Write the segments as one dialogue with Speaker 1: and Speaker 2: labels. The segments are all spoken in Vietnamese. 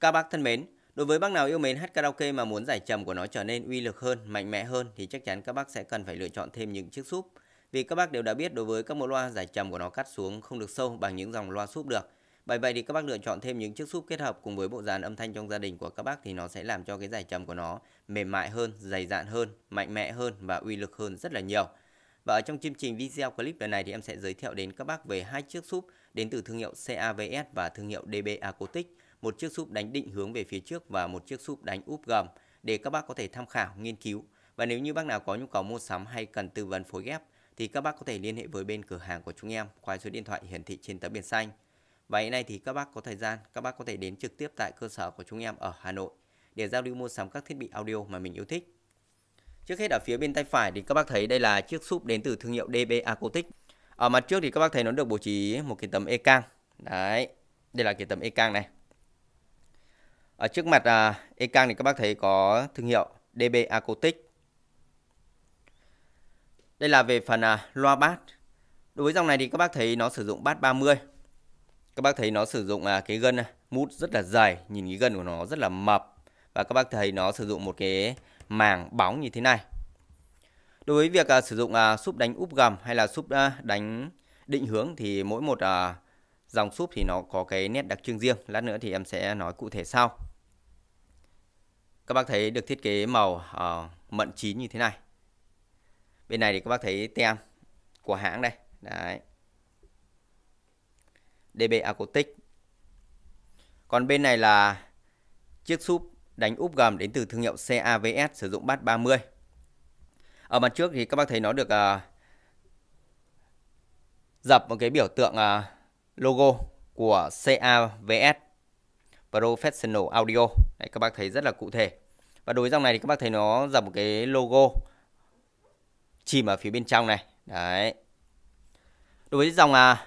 Speaker 1: Các bác thân mến, đối với bác nào yêu mến hát karaoke mà muốn giải trầm của nó trở nên uy lực hơn, mạnh mẽ hơn thì chắc chắn các bác sẽ cần phải lựa chọn thêm những chiếc súp. Vì các bác đều đã biết đối với các mẫu loa giải trầm của nó cắt xuống không được sâu bằng những dòng loa súp được. Bởi vậy thì các bác lựa chọn thêm những chiếc súp kết hợp cùng với bộ dàn âm thanh trong gia đình của các bác thì nó sẽ làm cho cái giải trầm của nó mềm mại hơn, dày dạn hơn, mạnh mẽ hơn và uy lực hơn rất là nhiều. Và ở trong chương trình video clip lần này thì em sẽ giới thiệu đến các bác về hai chiếc súp đến từ thương hiệu CAVS và thương hiệu DB Acoustic một chiếc súp đánh định hướng về phía trước và một chiếc súp đánh úp gầm để các bác có thể tham khảo, nghiên cứu. Và nếu như bác nào có nhu cầu mua sắm hay cần tư vấn phối ghép thì các bác có thể liên hệ với bên cửa hàng của chúng em qua số điện thoại hiển thị trên tấm biển xanh. Và hiện nay thì các bác có thời gian, các bác có thể đến trực tiếp tại cơ sở của chúng em ở Hà Nội để giao lưu mua sắm các thiết bị audio mà mình yêu thích. Trước hết ở phía bên tay phải thì các bác thấy đây là chiếc súp đến từ thương hiệu DB acoustic Ở mặt trước thì các bác thấy nó được bố trí một cái tấm e cang. Đấy, đây là cái tấm e cang này. Ở trước mặt à, Ekang thì các bác thấy có thương hiệu DB Acoustic. Đây là về phần à, loa bass. Đối với dòng này thì các bác thấy nó sử dụng bass 30. Các bác thấy nó sử dụng à, cái gân à, mút rất là dày, nhìn cái gân của nó rất là mập và các bác thấy nó sử dụng một cái màng bóng như thế này. Đối với việc à, sử dụng à, súp đánh úp gầm hay là súp à, đánh định hướng thì mỗi một à, dòng súp thì nó có cái nét đặc trưng riêng. Lát nữa thì em sẽ nói cụ thể sau. Các bác thấy được thiết kế màu uh, mận chín như thế này. Bên này thì các bác thấy tem của hãng đây. Đấy. DB Acoustic. Còn bên này là chiếc súp đánh úp gầm đến từ thương hiệu CAVS sử dụng bát 30. Ở mặt trước thì các bác thấy nó được uh, dập một cái biểu tượng uh, logo của CAVS Professional Audio Đấy, các bác thấy rất là cụ thể và đối dòng này thì các bác thấy nó dập một cái logo chìm ở phía bên trong này đấy đối với dòng à,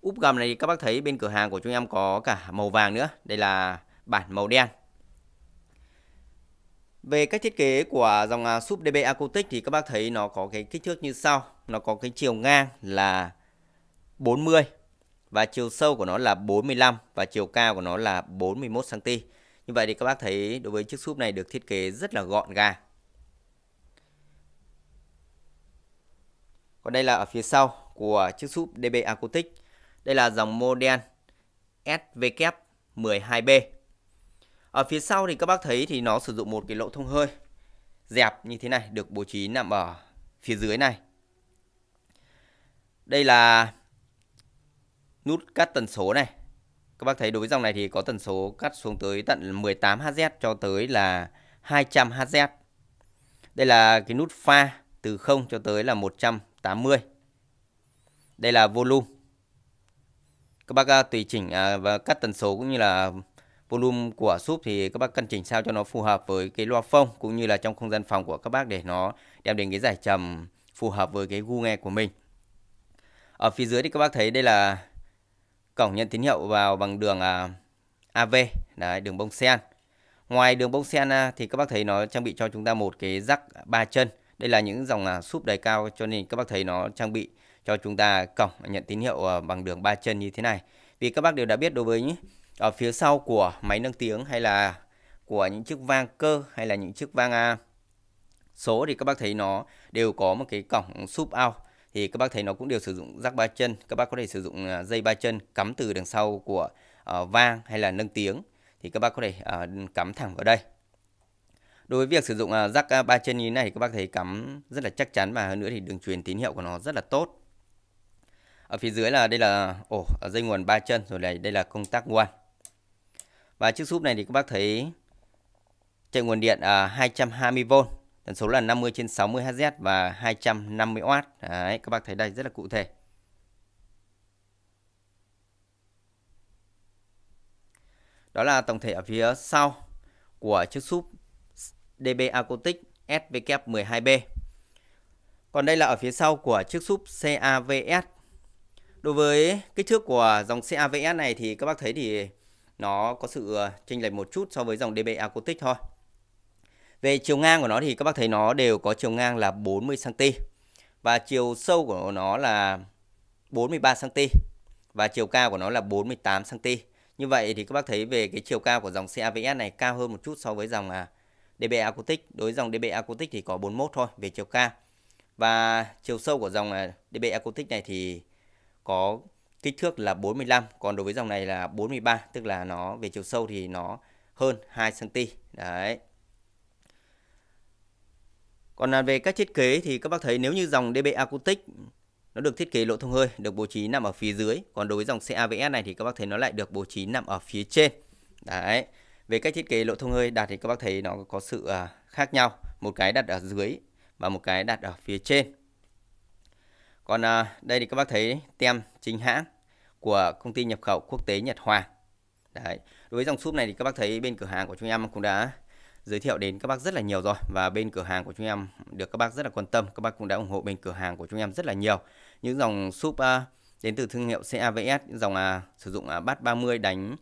Speaker 1: úp gầm này các bác thấy bên cửa hàng của chúng em có cả màu vàng nữa đây là bản màu đen về cách thiết kế của dòng à, súp DB Acoustic thì các bác thấy nó có cái kích thước như sau nó có cái chiều ngang là 40 và chiều sâu của nó là 45 và chiều cao của nó là 41 cm. Như vậy thì các bác thấy đối với chiếc súp này được thiết kế rất là gọn gàng. Còn đây là ở phía sau của chiếc súp DB Acoustic. Đây là dòng model SVK12B. Ở phía sau thì các bác thấy thì nó sử dụng một cái lỗ thông hơi dẹp như thế này được bố trí nằm ở phía dưới này. Đây là nút cắt tần số này. Các bác thấy đối với dòng này thì có tần số cắt xuống tới tận 18Hz cho tới là 200Hz. Đây là cái nút pha từ 0 cho tới là 180. Đây là volume. Các bác à, tùy chỉnh à, và cắt tần số cũng như là volume của súp thì các bác cân chỉnh sao cho nó phù hợp với cái loa phông cũng như là trong không gian phòng của các bác để nó đem đến cái giải trầm phù hợp với cái gu nghe của mình. Ở phía dưới thì các bác thấy đây là cổng nhận tín hiệu vào bằng đường à, AV đấy đường bông sen ngoài đường bông sen thì các bác thấy nó trang bị cho chúng ta một cái rắc ba chân đây là những dòng à, súp đầy cao cho nên các bác thấy nó trang bị cho chúng ta cổng nhận tín hiệu à, bằng đường ba chân như thế này vì các bác đều đã biết đối với nhé, ở phía sau của máy nâng tiếng hay là của những chiếc vang cơ hay là những chiếc vang à, số thì các bác thấy nó đều có một cái cổng sub out thì các bác thấy nó cũng đều sử dụng rắc ba chân các bác có thể sử dụng à, dây ba chân cắm từ đằng sau của uh, vang hay là nâng tiếng thì các bác có thể uh, cắm thẳng vào đây đối với việc sử dụng uh, rắc ba chân như thế này thì các bác thấy cắm rất là chắc chắn và hơn nữa thì đường truyền tín hiệu của nó rất là tốt ở phía dưới là đây là ổ oh, dây nguồn ba chân rồi này đây là công tắc nguồn và chiếc súp này thì các bác thấy chạy nguồn điện à, 220V tần số là 50 trên 60 Hz và 250W. Đấy, các bác thấy đây rất là cụ thể. Đó là tổng thể ở phía sau của chiếc súp DB Acoustic SVK12B. Còn đây là ở phía sau của chiếc súp CAVS. Đối với kích thước của dòng CAVS này thì các bác thấy thì nó có sự chênh lệch một chút so với dòng DB Acoustic thôi. Về chiều ngang của nó thì các bác thấy nó đều có chiều ngang là 40cm và chiều sâu của nó là 43cm và chiều cao của nó là 48cm. Như vậy thì các bác thấy về cái chiều cao của dòng CAVS này cao hơn một chút so với dòng à, DB Acoustic. Đối với dòng DB Acoustic thì có 41 thôi về chiều cao. Và chiều sâu của dòng à, DB Acoustic này thì có kích thước là 45, còn đối với dòng này là 43, tức là nó về chiều sâu thì nó hơn 2 cm. Đấy. Còn à, về các thiết kế thì các bác thấy nếu như dòng DB Acoustic nó được thiết kế lỗ thông hơi, được bố trí nằm ở phía dưới. Còn đối với dòng CAVS này thì các bác thấy nó lại được bố trí nằm ở phía trên. Đấy. Về cách thiết kế lỗ thông hơi đặt thì các bác thấy nó có sự à, khác nhau. Một cái đặt ở dưới và một cái đặt ở phía trên. Còn à, đây thì các bác thấy tem chính hãng của công ty nhập khẩu quốc tế Nhật Hoàng. Đấy. Đối với dòng súp này thì các bác thấy bên cửa hàng của chúng em cũng đã giới thiệu đến các bác rất là nhiều rồi và bên cửa hàng của chúng em được các bác rất là quan tâm, các bác cũng đã ủng hộ bên cửa hàng của chúng em rất là nhiều. Những dòng súp à, đến từ thương hiệu CAVS, những dòng à, sử dụng uh, bát 30 đánh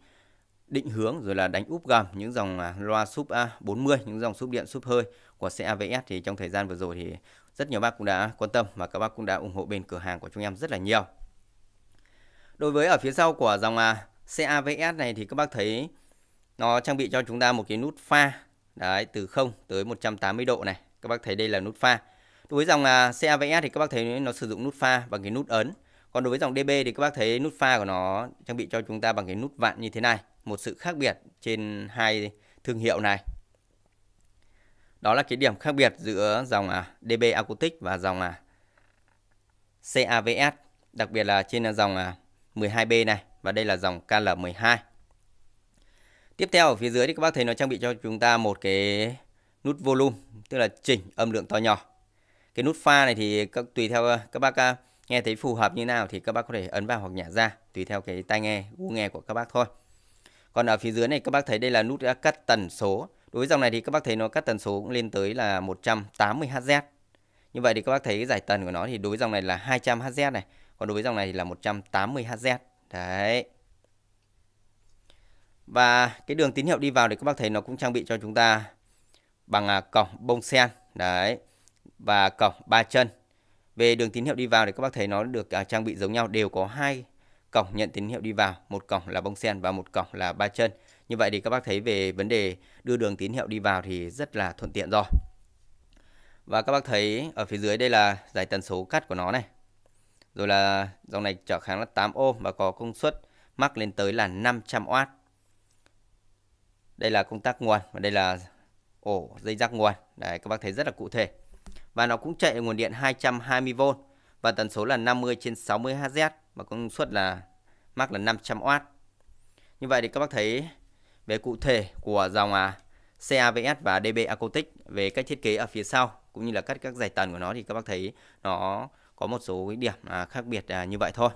Speaker 1: định hướng rồi là đánh úp gầm những dòng loa súp uh, 40, những dòng súp điện súp hơi của CAVS thì trong thời gian vừa rồi thì rất nhiều bác cũng đã quan tâm và các bác cũng đã ủng hộ bên cửa hàng của chúng em rất là nhiều. Đối với ở phía sau của dòng CAVS này thì các bác thấy nó trang bị cho chúng ta một cái nút pha Đấy, từ 0 tới 180 độ này. Các bác thấy đây là nút pha. Đối với dòng à, CAVS thì các bác thấy nó sử dụng nút pha bằng cái nút ấn. Còn đối với dòng DB thì các bác thấy nút pha của nó trang bị cho chúng ta bằng cái nút vặn như thế này. Một sự khác biệt trên hai thương hiệu này. Đó là cái điểm khác biệt giữa dòng à, DB Acoustic và dòng à, CAVS. Đặc biệt là trên dòng à, 12B này và đây là dòng KL12. Tiếp theo ở phía dưới thì các bác thấy nó trang bị cho chúng ta một cái nút volume, tức là chỉnh âm lượng to nhỏ. Cái nút pha này thì các, tùy theo ờ, các bác ờ, nghe thấy phù hợp như nào thì các bác có thể ấn vào hoặc nhả ra, tùy theo cái tai nghe, gu nghe của các bác thôi. Còn ở phía dưới này các bác thấy đây là nút ờ, cắt tần số. Đối với dòng này thì các bác thấy nó cắt tần số cũng lên tới là 180 Hz. Như vậy thì các bác thấy cái giải tần của nó thì đối với dòng này là 200 Hz này, còn đối với dòng này thì là 180 Hz. Đấy và cái đường tín hiệu đi vào thì các bác thấy nó cũng trang bị cho chúng ta bằng à, cổng bông sen đấy và cổng ba chân về đường tín hiệu đi vào thì các bác thấy nó được à, trang bị giống nhau đều có hai cổng nhận tín hiệu đi vào một cổng là bông sen và một cổng là ba chân như vậy thì các bác thấy về vấn đề đưa đường tín hiệu đi vào thì rất là thuận tiện rồi và các bác thấy ở phía dưới đây là giải tần số cắt của nó này rồi là dòng này trở kháng là 8 ohm và có công suất mắc lên tới là 500W đây là công tắc nguồn và đây là ổ dây rắc nguồn đấy các bác thấy rất là cụ thể và nó cũng chạy nguồn điện 220V và tần số là 50 trên 60 Hz và công suất là mắc là 500W như vậy thì các bác thấy về cụ thể của dòng à, CAVS và DB Acoustic về cách thiết kế ở phía sau cũng như là các các giải tần của nó thì các bác thấy nó có một số điểm à, khác biệt à, như vậy thôi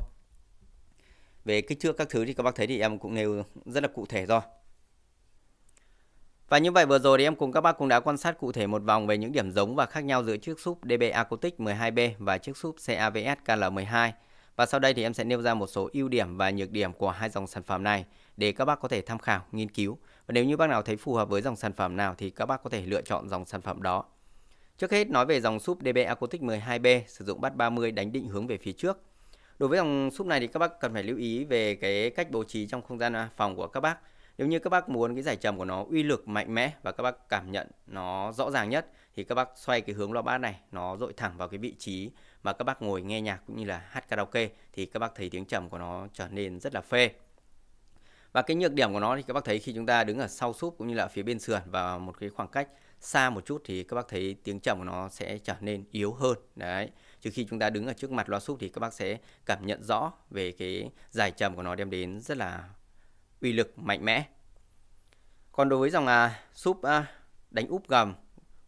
Speaker 1: về kích thước các thứ thì các bác thấy thì em cũng nêu rất là cụ thể rồi và như vậy vừa rồi thì em cùng các bác cũng đã quan sát cụ thể một vòng về những điểm giống và khác nhau giữa chiếc súp DB Acotic 12B và chiếc súp CAVS KL12. Và sau đây thì em sẽ nêu ra một số ưu điểm và nhược điểm của hai dòng sản phẩm này để các bác có thể tham khảo, nghiên cứu. Và nếu như bác nào thấy phù hợp với dòng sản phẩm nào thì các bác có thể lựa chọn dòng sản phẩm đó. Trước hết nói về dòng súp DB Acotic 12B sử dụng bát 30 đánh định hướng về phía trước. Đối với dòng súp này thì các bác cần phải lưu ý về cái cách bố trí trong không gian à, phòng của các bác nếu như các bác muốn cái giải trầm của nó uy lực mạnh mẽ và các bác cảm nhận nó rõ ràng nhất thì các bác xoay cái hướng loa bát này nó dội thẳng vào cái vị trí mà các bác ngồi nghe nhạc cũng như là hát karaoke thì các bác thấy tiếng trầm của nó trở nên rất là phê. Và cái nhược điểm của nó thì các bác thấy khi chúng ta đứng ở sau súp cũng như là phía bên sườn và một cái khoảng cách xa một chút thì các bác thấy tiếng trầm của nó sẽ trở nên yếu hơn. Đấy. Trừ khi chúng ta đứng ở trước mặt loa súp thì các bác sẽ cảm nhận rõ về cái giải trầm của nó đem đến rất là uy lực mạnh mẽ. Còn đối với dòng à, súp à, đánh úp gầm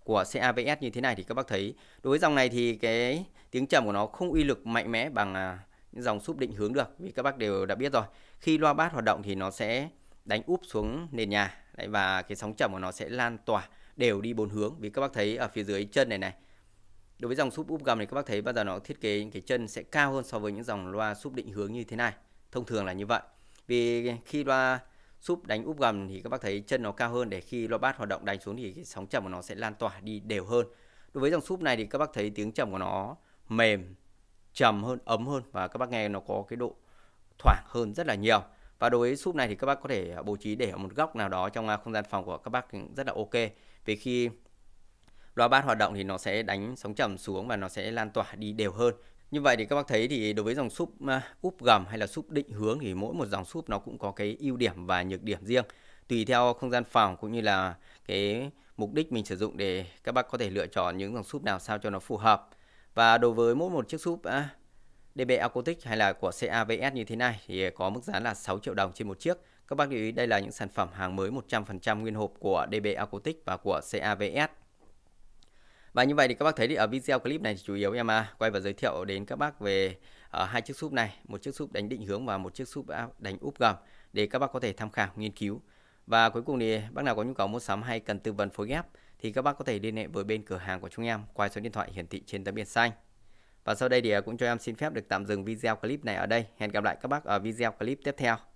Speaker 1: của CAVS như thế này thì các bác thấy đối với dòng này thì cái tiếng trầm của nó không uy lực mạnh mẽ bằng à, những dòng súp định hướng được vì các bác đều đã biết rồi khi loa bát hoạt động thì nó sẽ đánh úp xuống nền nhà đấy, và cái sóng trầm của nó sẽ lan tỏa đều đi bốn hướng vì các bác thấy ở phía dưới chân này này đối với dòng súp úp gầm thì các bác thấy bao giờ nó thiết kế những cái chân sẽ cao hơn so với những dòng loa súp định hướng như thế này thông thường là như vậy vì khi loa súp đánh úp gầm thì các bác thấy chân nó cao hơn để khi loa bát hoạt động đánh xuống thì cái sóng trầm của nó sẽ lan tỏa đi đều hơn đối với dòng súp này thì các bác thấy tiếng trầm của nó mềm trầm hơn ấm hơn và các bác nghe nó có cái độ thoảng hơn rất là nhiều và đối với súp này thì các bác có thể à, bố trí để ở một góc nào đó trong à, không gian phòng của các bác rất là ok vì khi loa bát hoạt động thì nó sẽ đánh sóng trầm xuống và nó sẽ lan tỏa đi đều hơn như vậy thì các bác thấy thì đối với dòng súp à, úp gầm hay là súp định hướng thì mỗi một dòng súp nó cũng có cái ưu điểm và nhược điểm riêng tùy theo không gian phòng cũng như là cái mục đích mình sử dụng để các bác có thể lựa chọn những dòng súp nào sao cho nó phù hợp. Và đối với mỗi một chiếc súp à, DB Acoustic hay là của CAVS như thế này thì có mức giá là 6 triệu đồng trên một chiếc. Các bác lưu ý đây là những sản phẩm hàng mới 100% nguyên hộp của DB Acoustic và của CAVS. Và như vậy thì các bác thấy thì ở video clip này thì chủ yếu em à, quay và giới thiệu đến các bác về uh, hai chiếc súp này, một chiếc súp đánh định hướng và một chiếc súp đánh úp gầm để các bác có thể tham khảo, nghiên cứu. Và cuối cùng thì bác nào có nhu cầu mua sắm hay cần tư vấn phối ghép thì các bác có thể liên hệ với bên cửa hàng của chúng em qua số điện thoại hiển thị trên tấm biển xanh. Và sau đây thì à, cũng cho em xin phép được tạm dừng video clip này ở đây. Hẹn gặp lại các bác ở video clip tiếp theo.